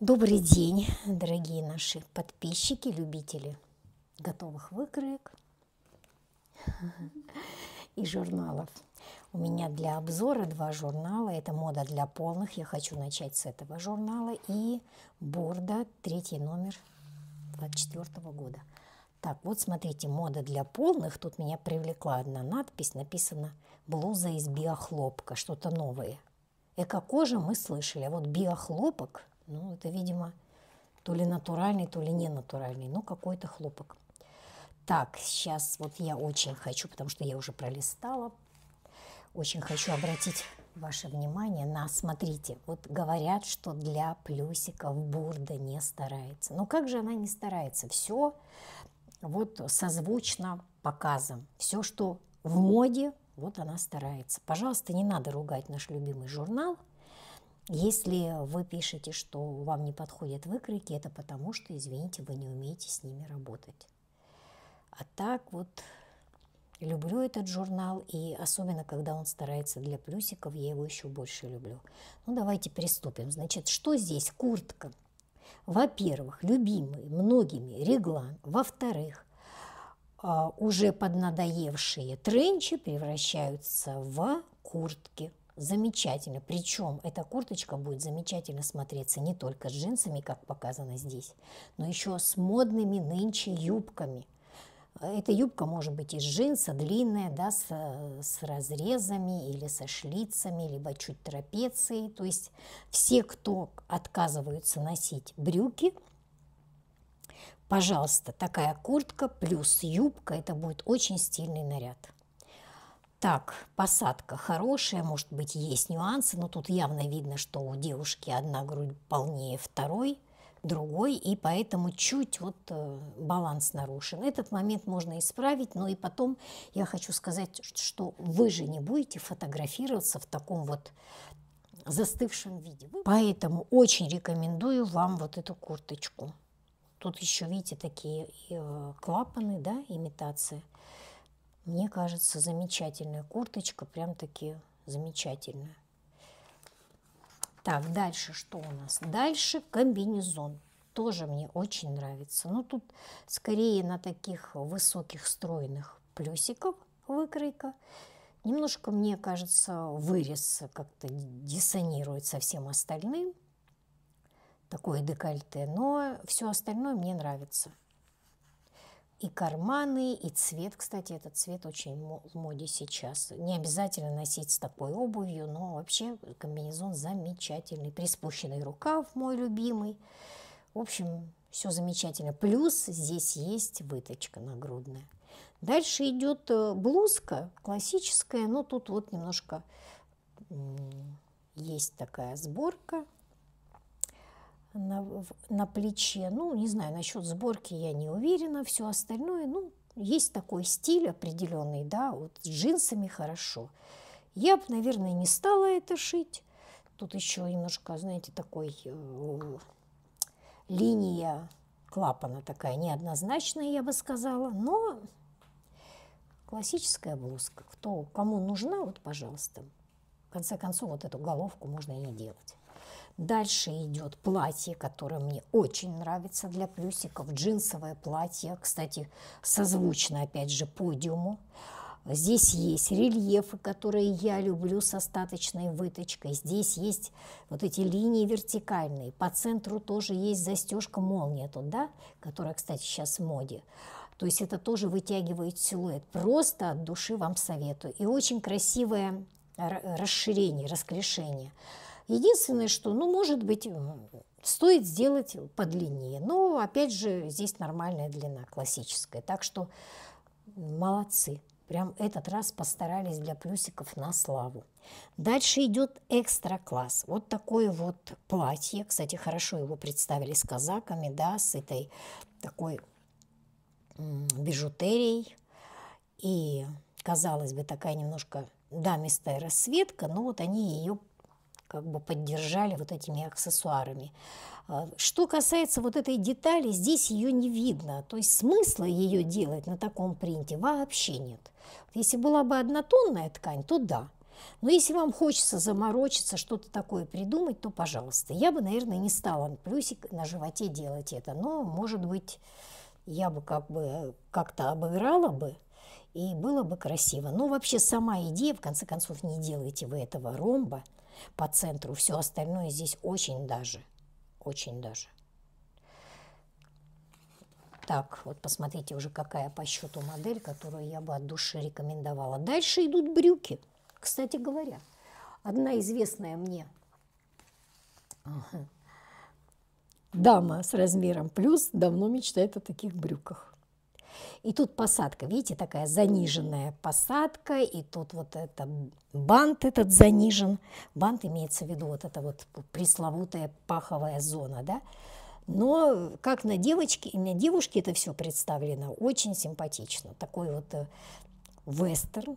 Добрый день, дорогие наши подписчики, любители готовых выкроек и журналов. У меня для обзора два журнала. Это «Мода для полных». Я хочу начать с этого журнала. И «Борда», третий номер 24 года. Так, вот смотрите, «Мода для полных». Тут меня привлекла одна надпись. Написано «Блуза из биохлопка». Что-то новое. Эко-кожа мы слышали. А вот биохлопок – ну, это, видимо, то ли натуральный, то ли не натуральный, но какой-то хлопок. Так, сейчас вот я очень хочу, потому что я уже пролистала, очень хочу обратить ваше внимание на, смотрите, вот говорят, что для плюсиков бурда не старается. Но как же она не старается? Все вот созвучно показом. Все, что в моде, вот она старается. Пожалуйста, не надо ругать наш любимый журнал – если вы пишете, что вам не подходят выкройки, это потому, что, извините, вы не умеете с ними работать. А так вот люблю этот журнал, и особенно, когда он старается для плюсиков, я его еще больше люблю. Ну, давайте приступим. Значит, что здесь? Куртка. Во-первых, любимый многими реглан. Во-вторых, а, уже поднадоевшие тренчи превращаются в куртки замечательно. Причем эта курточка будет замечательно смотреться не только с джинсами, как показано здесь, но еще с модными нынче юбками. Эта юбка может быть из джинса, длинная, да, с, с разрезами или со шлицами, либо чуть трапецией. То есть все, кто отказываются носить брюки, пожалуйста, такая куртка плюс юбка, это будет очень стильный наряд. Так, посадка хорошая, может быть, есть нюансы, но тут явно видно, что у девушки одна грудь полнее второй, другой, и поэтому чуть вот э, баланс нарушен. Этот момент можно исправить, но и потом я хочу сказать, что вы же не будете фотографироваться в таком вот застывшем виде. Поэтому очень рекомендую вам вот эту курточку. Тут еще, видите, такие э, клапаны, да, имитация. Мне кажется, замечательная курточка, прям-таки замечательная. Так, дальше что у нас? Дальше комбинезон. Тоже мне очень нравится. Но ну, тут скорее на таких высоких стройных плюсиков выкройка. Немножко, мне кажется, вырез как-то диссонирует со всем остальным. Такое декольте. Но все остальное мне нравится и карманы, и цвет, кстати, этот цвет очень в моде сейчас. Не обязательно носить с такой обувью, но вообще комбинезон замечательный. Приспущенный рукав мой любимый. В общем, все замечательно. Плюс здесь есть выточка нагрудная. Дальше идет э, блузка классическая, но тут вот немножко есть такая сборка на, на плече. Ну, не знаю, насчет сборки я не уверена, все остальное, ну, есть такой стиль определенный, да, вот с джинсами хорошо. Я бы, наверное, не стала это шить. Тут еще немножко, знаете, такой э, линия клапана такая неоднозначная, я бы сказала, но классическая блузка, кто, кому нужна, вот, пожалуйста. В конце концов, вот эту головку можно и не делать. Дальше идет платье, которое мне очень нравится для плюсиков. Джинсовое платье, кстати, созвучно опять же подиуму. Здесь есть рельефы, которые я люблю с остаточной выточкой. Здесь есть вот эти линии вертикальные. По центру тоже есть застежка молния туда, которая, кстати, сейчас в моде. То есть это тоже вытягивает силуэт. Просто от души вам советую. И очень красивое расширение, расклешение. Единственное, что, ну, может быть, стоит сделать подлиннее. Но, опять же, здесь нормальная длина, классическая. Так что молодцы. Прям этот раз постарались для плюсиков на славу. Дальше идет экстра класс. Вот такое вот платье. Кстати, хорошо его представили с казаками, да, с этой такой бижутерией. И, казалось бы, такая немножко дамистая расцветка, но вот они ее как бы поддержали вот этими аксессуарами. А, что касается вот этой детали, здесь ее не видно. То есть смысла ее делать на таком принте вообще нет. Если была бы однотонная ткань, то да. Но если вам хочется заморочиться, что-то такое придумать, то пожалуйста. Я бы, наверное, не стала плюсик на животе делать это. Но, может быть, я бы как бы как-то обыграла бы, и было бы красиво. Но вообще сама идея, в конце концов, не делайте вы этого ромба – по центру. Все остальное здесь очень даже, очень даже. Так, вот посмотрите уже, какая по счету модель, которую я бы от души рекомендовала. Дальше идут брюки, кстати говоря. Одна известная мне дама с размером плюс давно мечтает о таких брюках. И тут посадка, видите, такая заниженная посадка, и тут вот это бант этот занижен. Бант имеется в виду вот эта вот пресловутая паховая зона, да. Но как на девочке, на девушке это все представлено, очень симпатично. Такой вот э, вестерн,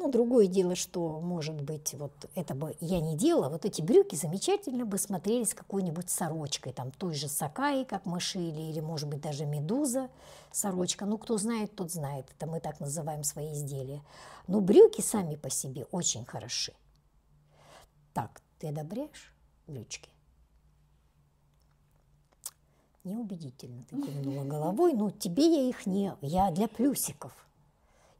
ну, другое дело, что, может быть, вот это бы я не делала, вот эти брюки замечательно бы смотрелись какой-нибудь сорочкой, там, той же сакаи, как мы шили, или, может быть, даже медуза, сорочка. Ну, кто знает, тот знает. Это мы так называем свои изделия. Но брюки сами по себе очень хороши. Так, ты одобряешь брючки? Неубедительно ты кивнула головой, но ну, тебе я их не... Я для плюсиков –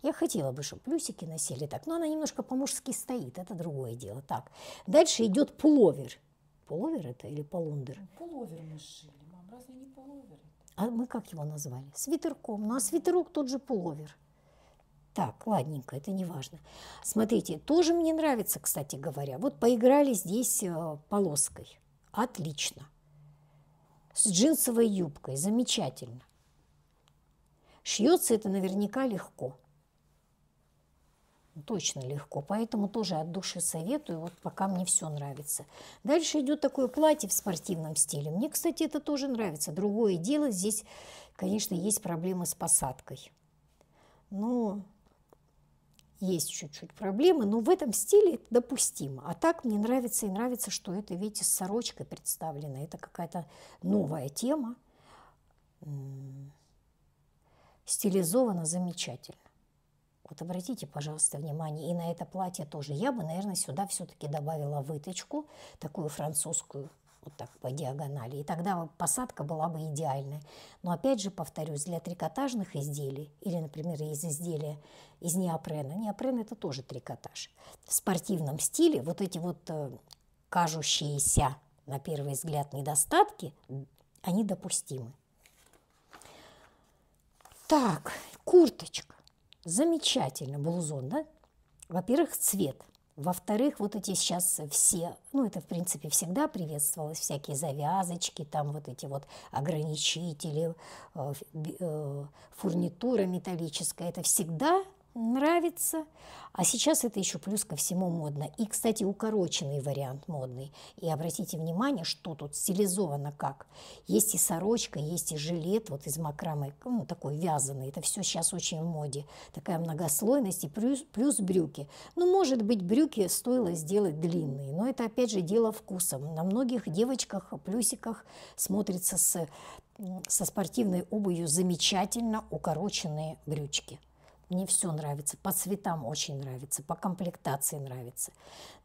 я хотела бы, чтобы плюсики носили так, но она немножко по-мужски стоит, это другое дело. Так, дальше идет пуловер. Пуловер это или полундер? Пуловер мы шили, мам, разве не пуловер? А мы как его назвали? Свитерком. Ну а свитерок тот же пуловер. Так, ладненько, это не важно. Смотрите, тоже мне нравится, кстати говоря. Вот поиграли здесь э, полоской. Отлично. С джинсовой юбкой. Замечательно. Шьется это наверняка легко точно легко. Поэтому тоже от души советую, вот пока мне все нравится. Дальше идет такое платье в спортивном стиле. Мне, кстати, это тоже нравится. Другое дело, здесь, конечно, есть проблемы с посадкой. Но ну, есть чуть-чуть проблемы, но в этом стиле это допустимо. А так мне нравится и нравится, что это, видите, с сорочкой представлено. Это какая-то новая тема. Стилизовано замечательно. Вот обратите, пожалуйста, внимание и на это платье тоже. Я бы, наверное, сюда все-таки добавила выточку, такую французскую, вот так по диагонали. И тогда посадка была бы идеальная. Но опять же, повторюсь, для трикотажных изделий или, например, из изделия из неопрена. Неопрен – это тоже трикотаж. В спортивном стиле вот эти вот э, кажущиеся, на первый взгляд, недостатки, они допустимы. Так, курточка. Замечательно, блузон, да? Во-первых, цвет. Во-вторых, вот эти сейчас все, ну это в принципе всегда приветствовалось, всякие завязочки, там вот эти вот ограничители, э, э, фурнитура металлическая, это всегда нравится. А сейчас это еще плюс ко всему модно. И, кстати, укороченный вариант модный. И обратите внимание, что тут стилизовано как. Есть и сорочка, есть и жилет вот из макрамы, ну, такой вязаный. Это все сейчас очень в моде. Такая многослойность и плюс, плюс брюки. Ну, может быть, брюки стоило сделать длинные, но это, опять же, дело вкуса. На многих девочках, плюсиках смотрится с, со спортивной обувью замечательно укороченные брючки. Мне все нравится. По цветам очень нравится, по комплектации нравится.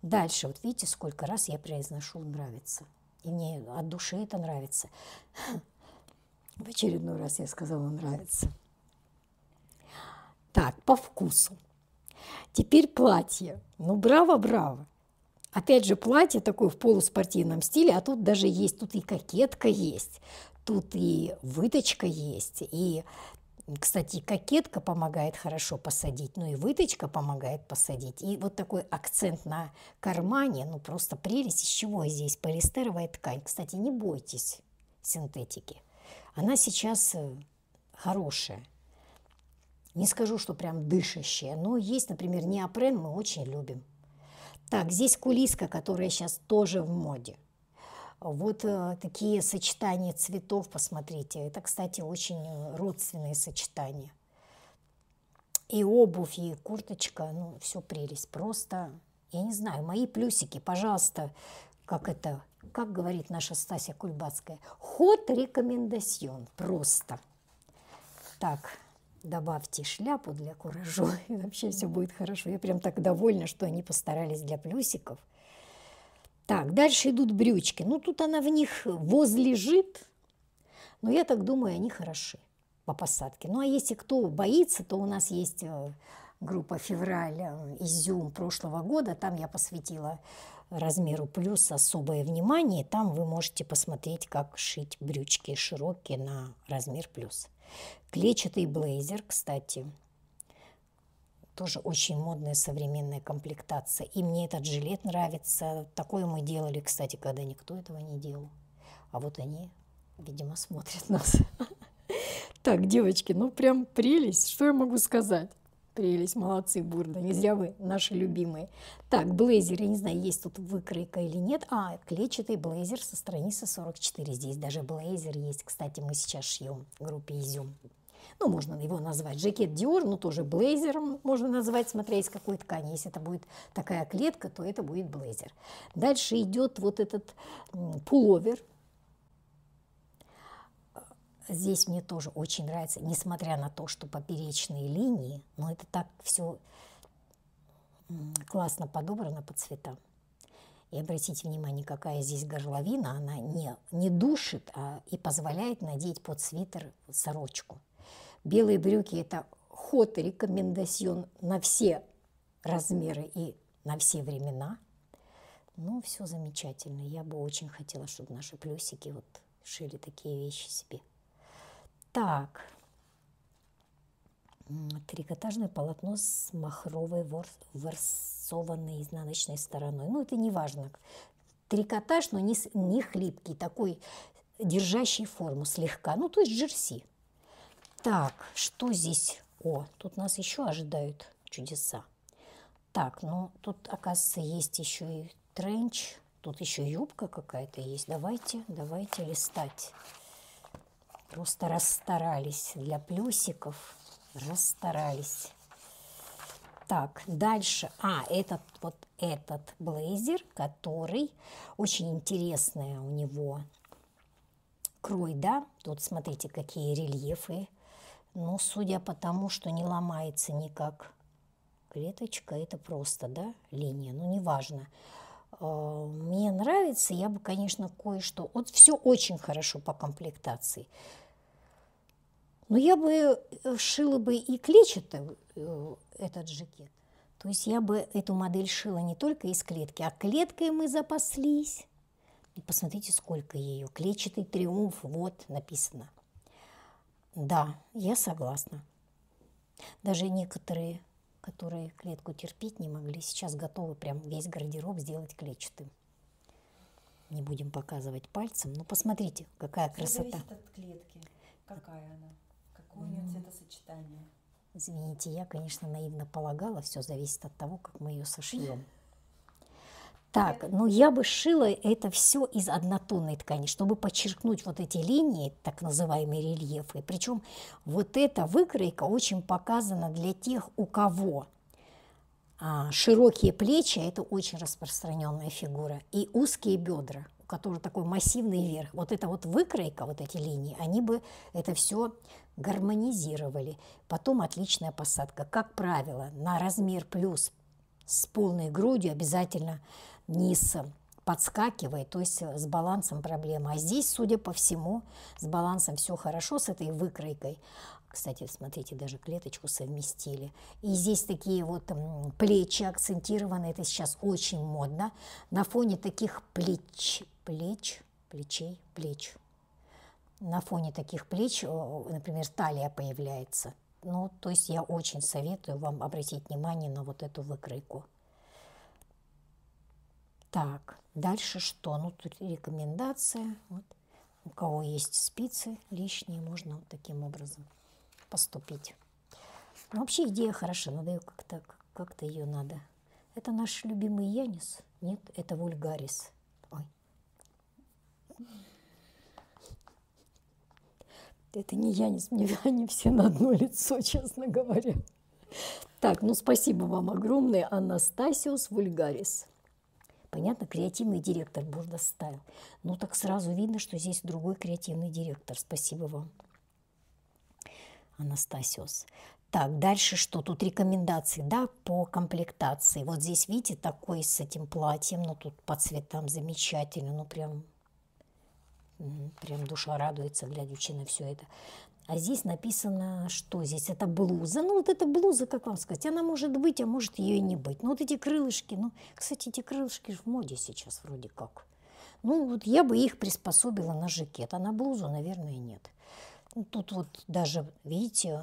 Дальше, вот видите, сколько раз я произношу «нравится». И мне от души это нравится. В очередной раз я сказала «нравится». Так, по вкусу. Теперь платье. Ну, браво-браво. Опять же, платье такое в полуспортивном стиле, а тут даже есть, тут и кокетка есть, тут и выточка есть, и кстати, кокетка помогает хорошо посадить, ну и выточка помогает посадить. И вот такой акцент на кармане, ну просто прелесть, из чего здесь полистеровая ткань. Кстати, не бойтесь синтетики. Она сейчас э, хорошая. Не скажу, что прям дышащая, но есть, например, неопрен мы очень любим. Так, здесь кулиска, которая сейчас тоже в моде. Вот э, такие сочетания цветов, посмотрите. Это, кстати, очень э, родственные сочетания. И обувь, и курточка, ну, все прелесть. Просто, я не знаю, мои плюсики, пожалуйста, как это, как говорит наша Стасия Кульбацкая, ход рекомендацион, просто. Так, добавьте шляпу для куражу, и вообще все будет хорошо. Я прям так довольна, что они постарались для плюсиков – так, дальше идут брючки. Ну, тут она в них возлежит, но я так думаю, они хороши по посадке. Ну, а если кто боится, то у нас есть э, группа «Февраль», э, «Изюм» прошлого года. Там я посвятила размеру плюс особое внимание. Там вы можете посмотреть, как шить брючки широкие на размер плюс. Клетчатый блейзер, кстати, тоже очень модная современная комплектация. И мне этот жилет нравится. Такое мы делали, кстати, когда никто этого не делал. А вот они, видимо, смотрят нас. Так, девочки, ну прям прелесть. Что я могу сказать? Прелесть, молодцы, Бурда, Не зря вы наши любимые. Так, блейзер, я не знаю, есть тут выкройка или нет. А, клетчатый блейзер со страницы 44. Здесь даже блейзер есть. Кстати, мы сейчас шьем в группе «Изюм» ну, можно его назвать жакет Диор, ну тоже блейзером можно назвать, смотря из какой ткани. Если это будет такая клетка, то это будет блейзер. Дальше идет вот этот пуловер. Здесь мне тоже очень нравится, несмотря на то, что поперечные линии, но это так все классно подобрано по цветам. И обратите внимание, какая здесь горловина, она не, не душит, а и позволяет надеть под свитер сорочку. Белые брюки – это ход и рекомендацион на все размеры и на все времена. Ну, все замечательно. Я бы очень хотела, чтобы наши плюсики вот шили такие вещи себе. Так, трикотажное полотно с махровой ворсованной изнаночной стороной. Ну, это не важно. Трикотаж, но не, не хлипкий, такой держащий форму слегка. Ну, то есть джерси. Так, что здесь? О, тут нас еще ожидают чудеса. Так, ну тут, оказывается, есть еще и тренч. Тут еще юбка какая-то есть. Давайте, давайте листать. Просто расстарались для плюсиков. Расстарались. Так, дальше. А, этот вот этот блейзер, который очень интересная у него крой, да? Тут смотрите, какие рельефы ну, судя по тому, что не ломается никак клеточка, это просто, да, линия, ну, неважно. А, мне нравится, я бы, конечно, кое-что... Вот все очень хорошо по комплектации. Но я бы э, шила бы и клетчатый э, этот жакет. То есть я бы эту модель шила не только из клетки, а клеткой мы запаслись. И посмотрите, сколько ее. Клетчатый триумф, вот написано. Да, я согласна. Даже некоторые, которые клетку терпеть не могли, сейчас готовы прям весь гардероб сделать клетчатым. Не будем показывать пальцем, но посмотрите, какая Все красота. Зависит от клетки. Какая она? Какое у нее цветосочетание? Извините, я, конечно, наивно полагала, все зависит от того, как мы ее сошьем. Так, но ну, я бы шила это все из однотонной ткани, чтобы подчеркнуть вот эти линии, так называемые рельефы. Причем вот эта выкройка очень показана для тех, у кого а, широкие плечи – это очень распространенная фигура, и узкие бедра, у которых такой массивный верх. Вот эта вот выкройка, вот эти линии, они бы это все гармонизировали. Потом отличная посадка. Как правило, на размер плюс с полной грудью обязательно – вниз подскакивает, то есть э, с балансом проблема. А здесь, судя по всему, с балансом все хорошо, с этой выкройкой. Кстати, смотрите, даже клеточку совместили. И здесь такие вот плечи акцентированы, это сейчас очень модно. На фоне таких плеч, плеч, плечей, плеч. На фоне таких плеч, например, талия появляется. Ну, то есть я очень советую вам обратить внимание на вот эту выкройку. Так, дальше что? Ну, тут рекомендация. Вот. У кого есть спицы лишние, можно вот таким образом поступить. Но ну, вообще идея хороша, надо ее как-то как -то ее надо. Это наш любимый Янис? Нет, это Вульгарис. Ой. Это не Янис, мне они все на одно лицо, честно говоря. Так, ну спасибо вам огромное, Анастасиус Вульгарис. Понятно, креативный директор Бурда Стайл. Ну так сразу видно, что здесь другой креативный директор. Спасибо вам, Анастасиос. Так, дальше что? Тут рекомендации, да, по комплектации. Вот здесь, видите, такой с этим платьем, ну тут по цветам замечательно, ну прям Прям душа радуется, глядя на все это. А здесь написано, что здесь это блуза. Ну, вот эта блуза, как вам сказать, она может быть, а может ее и не быть. Ну, вот эти крылышки, ну, кстати, эти крылышки в моде сейчас вроде как. Ну, вот я бы их приспособила на жакет, а на блузу, наверное, нет. Ну, тут вот даже, видите,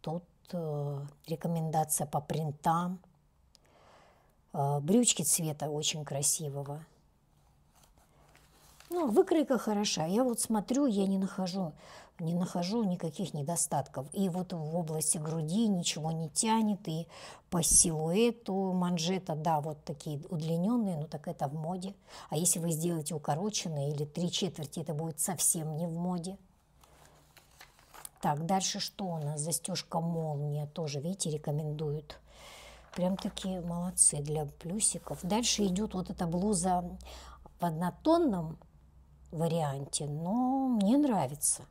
тут э, рекомендация по принтам. Э, брючки цвета очень красивого. Ну, выкройка хороша. Я вот смотрю, я не нахожу, не нахожу никаких недостатков. И вот в области груди ничего не тянет, и по силуэту манжета, да, вот такие удлиненные, но так это в моде. А если вы сделаете укороченные или три четверти, это будет совсем не в моде. Так, дальше что у нас? Застежка молния тоже, видите, рекомендуют. Прям такие молодцы для плюсиков. Дальше идет вот эта блуза в однотонном варианте, но мне нравится.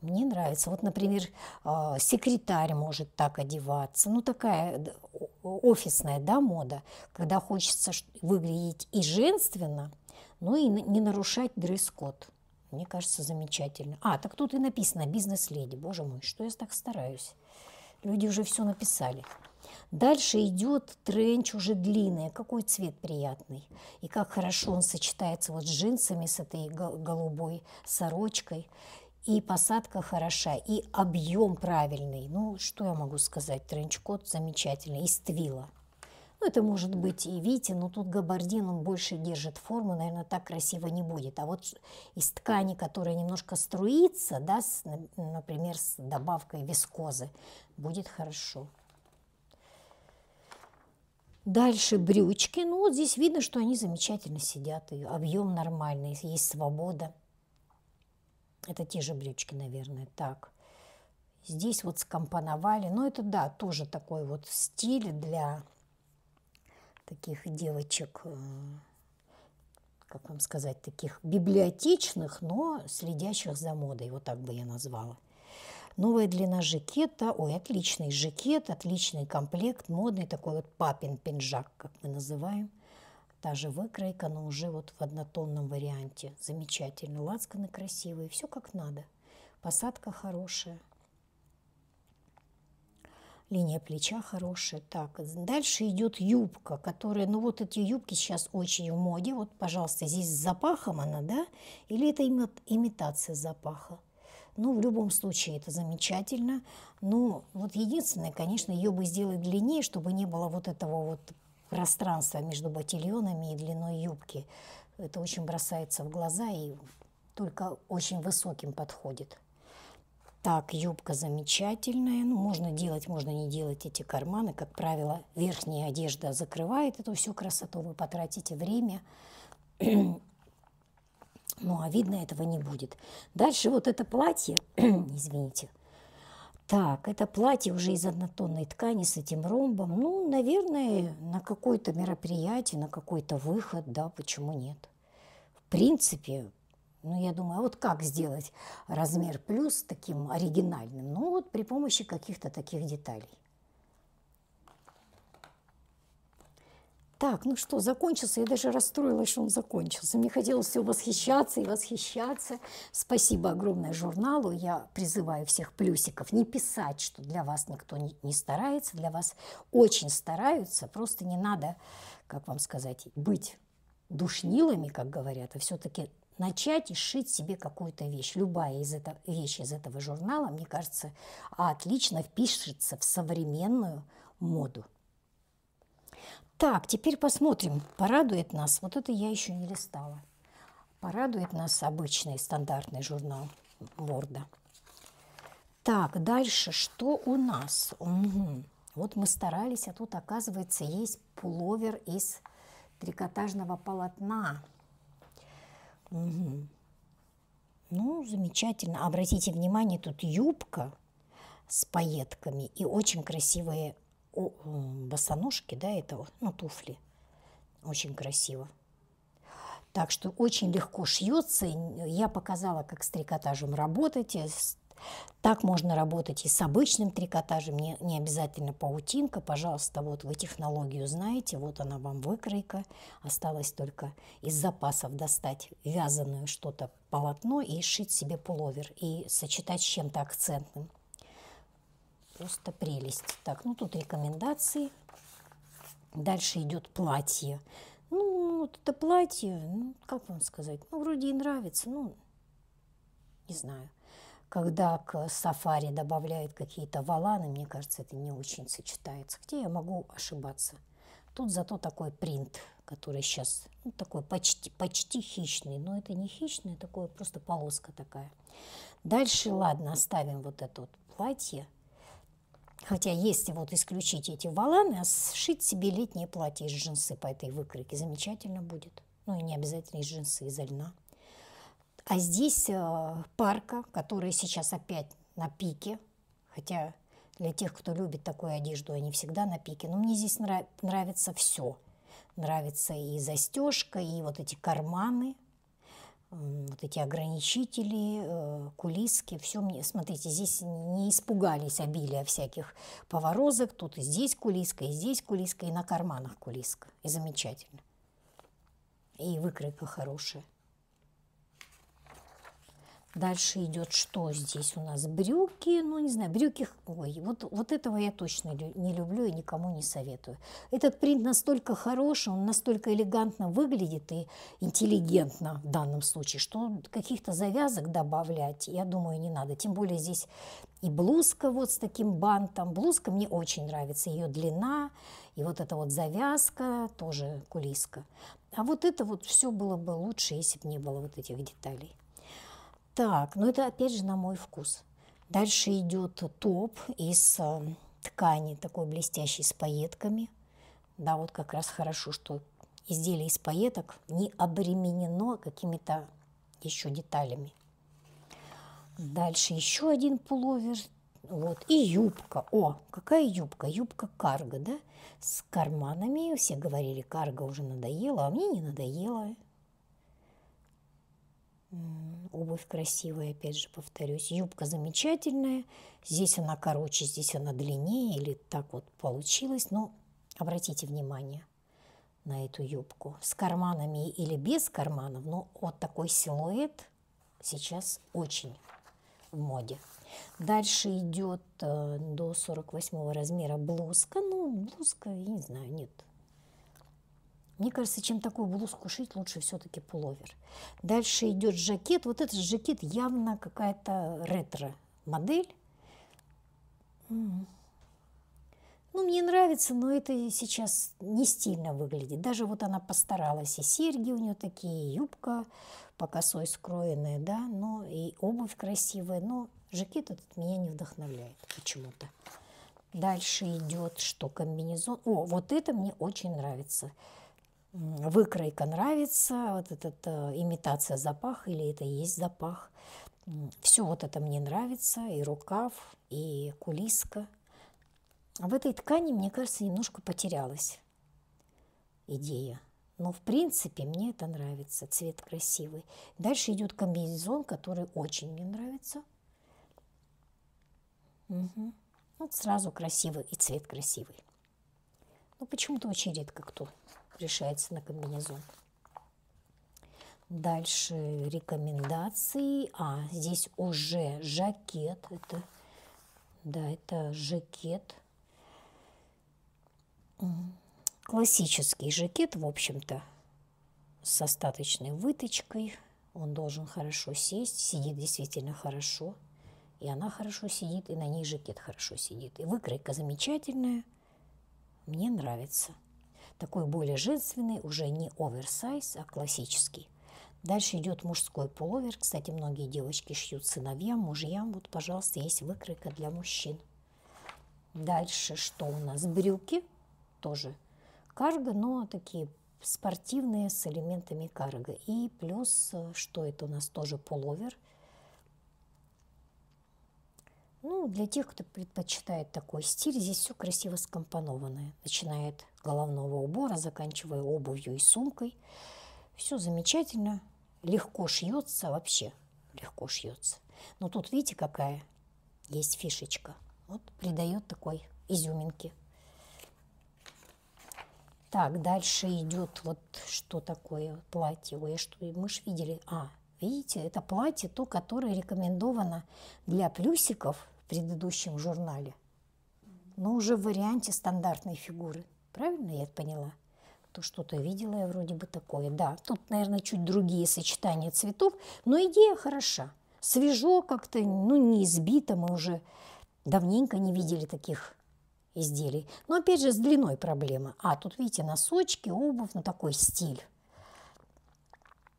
Мне нравится. Вот, например, а, секретарь может так одеваться. Ну, такая э, офисная да, мода, когда хочется выглядеть и женственно, но и не нарушать дресс-код. Мне кажется, замечательно. А, так тут и написано «Бизнес-леди». Боже мой, что я так стараюсь. Люди уже все написали. Дальше идет тренч уже длинный. Какой цвет приятный. И как хорошо он сочетается вот с джинсами, с этой голубой сорочкой. И посадка хороша, и объем правильный. Ну, что я могу сказать? Тренч-кот замечательный, из твила. Ну, это может быть и Вити, но тут габардин, он больше держит форму, наверное, так красиво не будет. А вот из ткани, которая немножко струится, да, с, например, с добавкой вискозы, будет хорошо. Дальше брючки. Ну, вот здесь видно, что они замечательно сидят. И объем нормальный, есть свобода. Это те же брючки, наверное. Так. Здесь вот скомпоновали. Но ну, это, да, тоже такой вот стиль для таких девочек, э, как вам сказать, таких библиотечных, но следящих за модой. Вот так бы я назвала. Новая длина жакета, ой, отличный жакет, отличный комплект, модный такой вот папин пинжак, как мы называем. Та же выкройка, но уже вот в однотонном варианте. Замечательно, лацканы красивые, все как надо. Посадка хорошая. Линия плеча хорошая. Так, дальше идет юбка, которая, ну вот эти юбки сейчас очень в моде. Вот, пожалуйста, здесь с запахом она, да? Или это имитация запаха? Ну, в любом случае, это замечательно. Но ну, вот единственное, конечно, ее бы сделать длиннее, чтобы не было вот этого вот пространства между ботильонами и длиной юбки. Это очень бросается в глаза и только очень высоким подходит. Так, юбка замечательная. Ну, можно делать, можно не делать эти карманы. Как правило, верхняя одежда закрывает эту всю красоту. Вы потратите время ну, а видно этого не будет. Дальше вот это платье, извините, так, это платье уже из однотонной ткани с этим ромбом. Ну, наверное, на какое-то мероприятие, на какой-то выход, да, почему нет? В принципе, ну, я думаю, а вот как сделать размер плюс таким оригинальным? Ну, вот при помощи каких-то таких деталей. так, ну что, закончился, я даже расстроилась, что он закончился. Мне хотелось все восхищаться и восхищаться. Спасибо огромное журналу, я призываю всех плюсиков не писать, что для вас никто не, не старается, для вас очень стараются, просто не надо, как вам сказать, быть душнилами, как говорят, а все-таки начать и шить себе какую-то вещь. Любая из этого, вещь из этого журнала, мне кажется, отлично впишется в современную моду. Так, теперь посмотрим, порадует нас. Вот это я еще не листала. Порадует нас обычный стандартный журнал Борда. Так, дальше что у нас? Угу. Вот мы старались, а тут, оказывается, есть пуловер из трикотажного полотна. Угу. Ну, замечательно. Обратите внимание, тут юбка с пайетками и очень красивые босоножки, да, это ну, туфли. Очень красиво. Так что очень легко шьется. Я показала, как с трикотажем работать. Э, так можно работать и с обычным трикотажем, не, не обязательно паутинка. Пожалуйста, вот вы технологию знаете, вот она вам выкройка. Осталось только из запасов достать вязаную что-то полотно и шить себе пуловер и сочетать с чем-то акцентным просто прелесть. Так, ну тут рекомендации. Дальше идет платье. Ну, вот это платье, ну, как вам сказать, ну, вроде и нравится, ну, не знаю. Когда к сафари добавляют какие-то валаны, мне кажется, это не очень сочетается. Хотя я могу ошибаться. Тут зато такой принт, который сейчас ну, такой почти, почти хищный, но это не хищный, такое просто полоска такая. Дальше, ладно, оставим вот это вот платье. Хотя если вот исключить эти валаны, а сшить себе летнее платье из джинсы по этой выкройке замечательно будет. Ну и не обязательно из джинсы, из льна. А здесь э, парка, которая сейчас опять на пике, хотя для тех, кто любит такую одежду, они всегда на пике. Но мне здесь нрав- нравится все. Нравится и застежка, и вот эти карманы – вот эти ограничители, э, кулиски, все мне, смотрите, здесь не испугались обилия всяких поворозок, тут и здесь кулиска, и здесь кулиска, и на карманах кулиска, и замечательно. И выкройка хорошая. Дальше идет что здесь у нас? Брюки, ну не знаю, брюки ой, Вот, вот этого я точно не люблю и никому не советую. Этот принт настолько хороший, он настолько элегантно выглядит и интеллигентно в данном случае, что каких-то завязок добавлять, я думаю, не надо. Тем более здесь и блузка вот с таким бантом. Блузка мне очень нравится, ее длина, и вот эта вот завязка тоже кулиска. А вот это вот все было бы лучше, если бы не было вот этих деталей. Так, ну это опять же на мой вкус. Дальше идет топ из эм, ткани, такой блестящий с пайетками. Да, вот как раз хорошо, что изделие из пайеток не обременено какими-то еще деталями. Дальше еще один пуловер. Вот, и юбка. О, какая юбка? Юбка карго, да? С карманами. Все говорили, карго уже надоело, а мне не надоело обувь красивая, опять же повторюсь. Юбка замечательная, здесь она короче, здесь она длиннее, или так вот получилось, но обратите внимание на эту юбку. С карманами или без карманов, но вот такой силуэт сейчас очень в моде. Дальше идет э, до 48 размера блузка. Ну, блузка, я не знаю, нет, мне кажется, чем такую блузку шить, лучше все-таки пуловер. Дальше идет жакет. Вот этот жакет явно какая-то ретро-модель. Ну, мне нравится, но это сейчас не стильно выглядит. Даже вот она постаралась, и серьги у нее такие, и юбка по косой скроенная, да, но и обувь красивая, но жакет этот меня не вдохновляет почему-то. Дальше идет, что комбинезон. О, вот это мне очень нравится выкройка нравится, вот эта э, имитация запаха или это и есть запах. Все вот это мне нравится, и рукав, и кулиска. А в этой ткани, мне кажется, немножко потерялась идея. Но, в принципе, мне это нравится, цвет красивый. Дальше идет комбинезон, который очень мне нравится. Угу. Вот сразу красивый и цвет красивый. Но ну, почему-то очень редко кто решается на комбинезон. Дальше рекомендации. А, здесь уже жакет. Это, да, это жакет. Классический жакет, в общем-то, с остаточной выточкой. Он должен хорошо сесть, сидит действительно хорошо. И она хорошо сидит, и на ней жакет хорошо сидит. И выкройка замечательная. Мне нравится такой более женственный, уже не оверсайз, а классический. Дальше идет мужской пуловер. Кстати, многие девочки шьют сыновьям, мужьям. Вот, пожалуйста, есть выкройка для мужчин. Дальше что у нас? Брюки тоже карго, но такие спортивные с элементами карго. И плюс, э, что это у нас тоже пуловер. Ну, для тех, кто предпочитает такой стиль, здесь все красиво скомпонованное, Начинает головного убора, заканчивая обувью и сумкой. Все замечательно, легко шьется вообще, легко шьется. Но тут видите, какая есть фишечка. Вот придает такой изюминки. Так, дальше идет вот что такое платье. Ой, а что мы же видели. А, видите, это платье то, которое рекомендовано для плюсиков в предыдущем журнале но уже в варианте стандартной фигуры. Правильно я это поняла? То что-то видела я вроде бы такое. Да, тут, наверное, чуть другие сочетания цветов, но идея хороша. Свежо как-то, ну, не избито. Мы уже давненько не видели таких изделий. Но опять же с длиной проблема. А, тут, видите, носочки, обувь, ну такой стиль.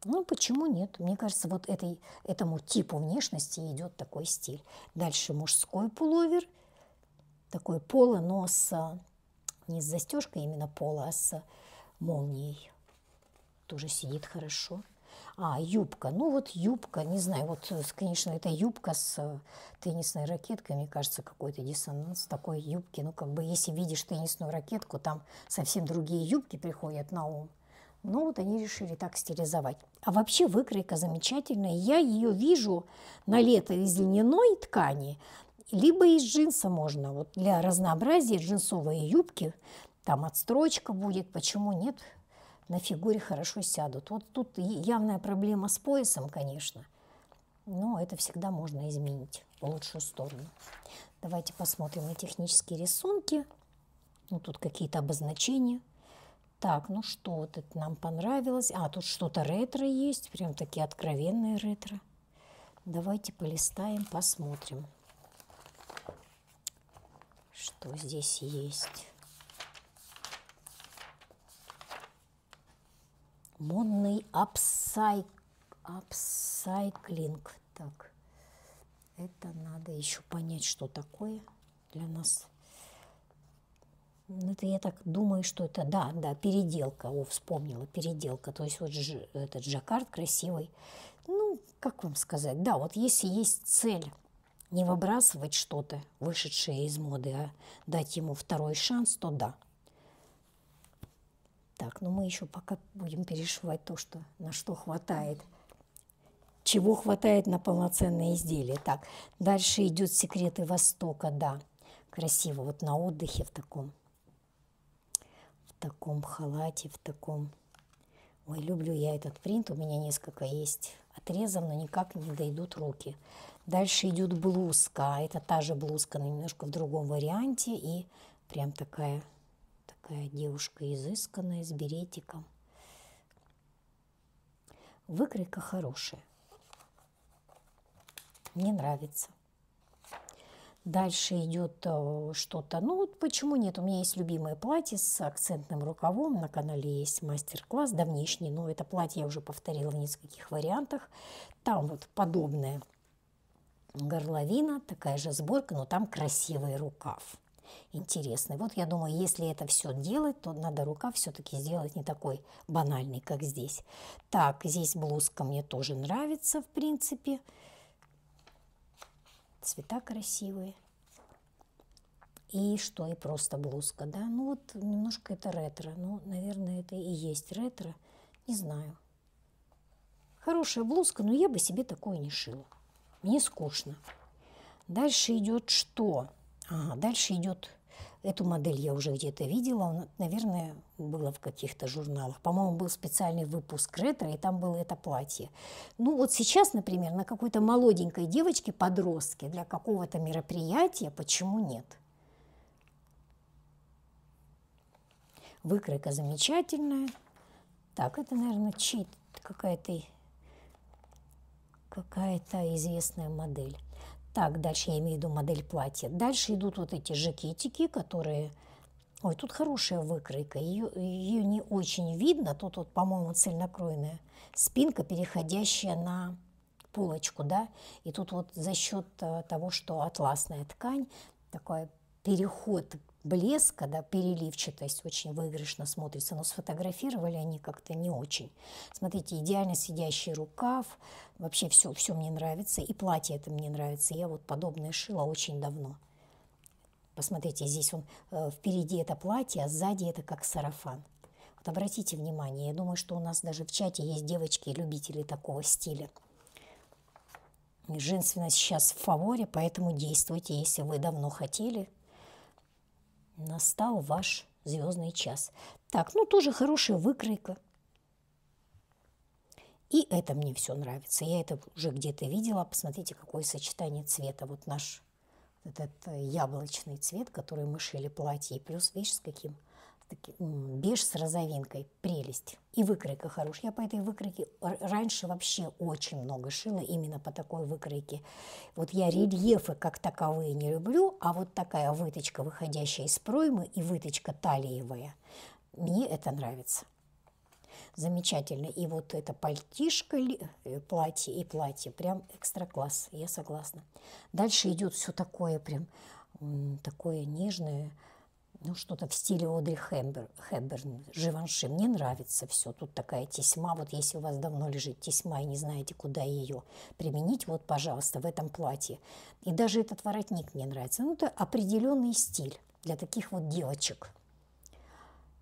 Ну, почему нет? Мне кажется, вот этой, этому типу внешности идет такой стиль. Дальше мужской пуловер, такой поло, но а, не с застежкой именно пола, а с молнией. Тоже сидит хорошо. А, юбка. Ну вот юбка, не знаю, вот, э, конечно, это юбка с э, теннисной ракеткой, мне кажется, какой-то диссонанс такой юбки. Ну, как бы, если видишь теннисную ракетку, там совсем другие юбки приходят на ум. Ну, вот они решили так стилизовать. А вообще выкройка замечательная. Я ее вижу на лето из льняной ткани, либо из джинса можно, вот для разнообразия джинсовые юбки, там отстрочка будет, почему нет, на фигуре хорошо сядут. Вот тут явная проблема с поясом, конечно, но это всегда можно изменить в лучшую сторону. Давайте посмотрим на технические рисунки. Ну, тут какие-то обозначения. Так, ну что вот это нам понравилось? А, тут что-то ретро есть, прям такие откровенные ретро. Давайте полистаем, посмотрим что здесь есть. Модный апсайк, апсайклинг. Так, это надо еще понять, что такое для нас. Ну, это я так думаю, что это, да, да, переделка, о, вспомнила, переделка. То есть вот ж, этот жаккард красивый. Ну, как вам сказать, да, вот если есть цель не выбрасывать что-то, вышедшее из моды, а дать ему второй шанс, то да. Так, ну мы еще пока будем перешивать то, что, на что хватает. Чего хватает на полноценное изделие. Так, дальше идет секреты Востока, да. Красиво, вот на отдыхе в таком, в таком халате, в таком... Ой, люблю я этот принт, у меня несколько есть отрезов, но никак не дойдут руки. Дальше идет блузка. Это та же блузка, но немножко в другом варианте. И прям такая, такая девушка изысканная, с беретиком. Выкройка хорошая. Мне нравится. Дальше идет э, что-то. Ну, вот почему нет? У меня есть любимое платье с акцентным рукавом. На канале есть мастер-класс давнишний. Но это платье я уже повторила в нескольких вариантах. Там вот подобное горловина, такая же сборка, но там красивый рукав. Интересный. Вот я думаю, если это все делать, то надо рукав все-таки сделать не такой банальный, как здесь. Так, здесь блузка мне тоже нравится, в принципе. Цвета красивые. И что, и просто блузка, да? Ну вот немножко это ретро. но, ну, наверное, это и есть ретро. Не знаю. Хорошая блузка, но я бы себе такое не шила. Мне скучно. Дальше идет что? Ага, дальше идет Эту модель я уже где-то видела, наверное, было в каких-то журналах. По-моему, был специальный выпуск ретро, и там было это платье. Ну вот сейчас, например, на какой-то молоденькой девочке, подростке, для какого-то мероприятия, почему нет? Выкройка замечательная. Так, это, наверное, чей-то какая-то какая-то известная модель. Так, дальше я имею в виду модель платья. Дальше идут вот эти жакетики, которые... Ой, тут хорошая выкройка, ее, не очень видно. Тут вот, по-моему, цельнокроенная спинка, переходящая на полочку, да. И тут вот за счет э, того, что атласная ткань, такой переход блеска, да переливчатость очень выигрышно смотрится, но сфотографировали они как-то не очень. Смотрите, идеально сидящий рукав, вообще все, все мне нравится, и платье это мне нравится. Я вот подобное шила очень давно. Посмотрите, здесь он э, впереди это платье, а сзади это как сарафан. Вот обратите внимание, я думаю, что у нас даже в чате есть девочки-любители такого стиля. Женственность сейчас в фаворе, поэтому действуйте, если вы давно хотели – Настал ваш звездный час. Так, ну тоже хорошая выкройка. И это мне все нравится. Я это уже где-то видела. Посмотрите, какое сочетание цвета. Вот наш этот э, яблочный цвет, который мы шили платье. И плюс, видишь, с каким таки беж с розовинкой, прелесть. И выкройка хорошая. Я по этой выкройке раньше вообще очень много шила именно по такой выкройке. Вот я рельефы как таковые не люблю, а вот такая выточка, выходящая из проймы, и выточка талиевая, мне это нравится замечательно. И вот это пальтишко, э, платье и платье, прям экстра класс, я согласна. Дальше идет все такое прям, такое нежное, ну, что-то в стиле Одри Хэмбер, Живанши. Мне нравится все. Тут такая тесьма. Вот если у вас давно лежит тесьма и не знаете, куда ее применить, вот, пожалуйста, в этом платье. И даже этот воротник мне нравится. Ну, это определенный стиль для таких вот девочек.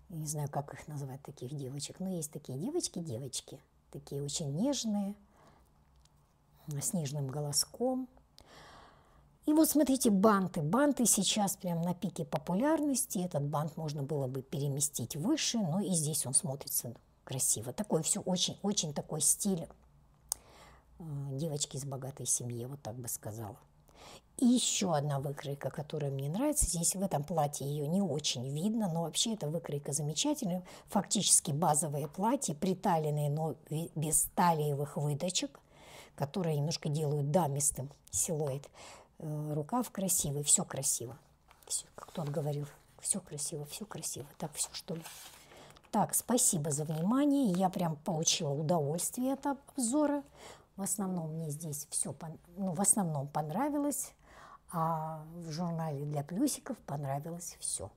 Не знаю, как их назвать, таких девочек. Но есть такие девочки-девочки. Такие очень нежные, с нежным голоском – и вот смотрите, банты. Банты сейчас прям на пике популярности. Этот бант можно было бы переместить выше, но и здесь он смотрится красиво. Такой все очень-очень такой стиль э, девочки из богатой семьи, вот так бы сказала. И еще одна выкройка, которая мне нравится. Здесь в этом платье ее не очень видно, но вообще эта выкройка замечательная. Фактически базовое платье, приталенные, но без талиевых выдачек, которые немножко делают дамистым силуэт. Э, рукав красивый, все красиво. Все, как тот говорил, все красиво, все красиво. Так, все, что ли? Так, спасибо за внимание. Я прям получила удовольствие от обзора. В основном мне здесь все, ну, в основном понравилось, а в журнале для плюсиков понравилось все.